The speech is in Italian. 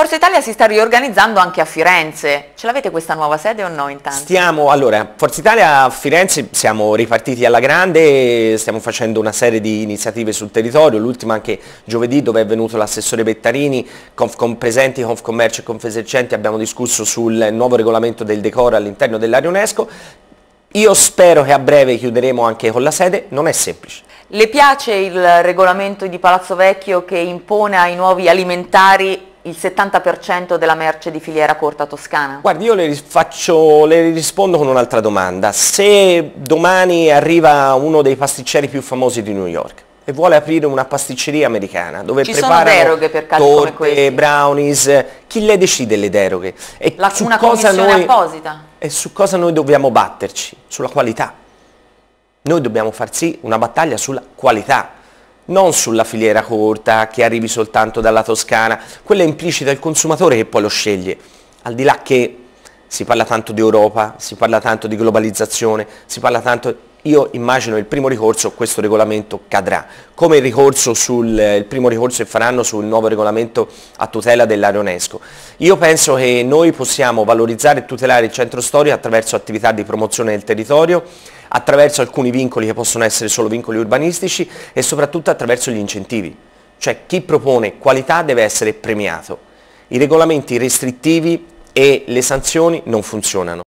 Forza Italia si sta riorganizzando anche a Firenze, ce l'avete questa nuova sede o no intanto? Stiamo, allora, Forza Italia a Firenze siamo ripartiti alla grande, stiamo facendo una serie di iniziative sul territorio, l'ultima anche giovedì dove è venuto l'assessore Bettarini, Conf, con presenti Confcommercio e Confesercenti abbiamo discusso sul nuovo regolamento del decoro all'interno dell'area UNESCO, io spero che a breve chiuderemo anche con la sede, non è semplice. Le piace il regolamento di Palazzo Vecchio che impone ai nuovi alimentari il 70% della merce di filiera corta toscana? Guardi, io le, faccio, le rispondo con un'altra domanda. Se domani arriva uno dei pasticceri più famosi di New York, e vuole aprire una pasticceria americana dove Ci preparano sono deroghe per casi torte, come questi. brownies, chi le decide le deroghe? E La, su una cosa noi, apposita. E su cosa noi dobbiamo batterci? Sulla qualità. Noi dobbiamo far sì una battaglia sulla qualità non sulla filiera corta che arrivi soltanto dalla Toscana, quella è implicita al consumatore che poi lo sceglie. Al di là che si parla tanto di Europa, si parla tanto di globalizzazione, si parla tanto... Io immagino il primo ricorso questo regolamento cadrà, come il, ricorso sul, il primo ricorso che faranno sul nuovo regolamento a tutela dell'Aeronesco. Io penso che noi possiamo valorizzare e tutelare il centro storico attraverso attività di promozione del territorio, attraverso alcuni vincoli che possono essere solo vincoli urbanistici e soprattutto attraverso gli incentivi. Cioè chi propone qualità deve essere premiato. I regolamenti restrittivi e le sanzioni non funzionano.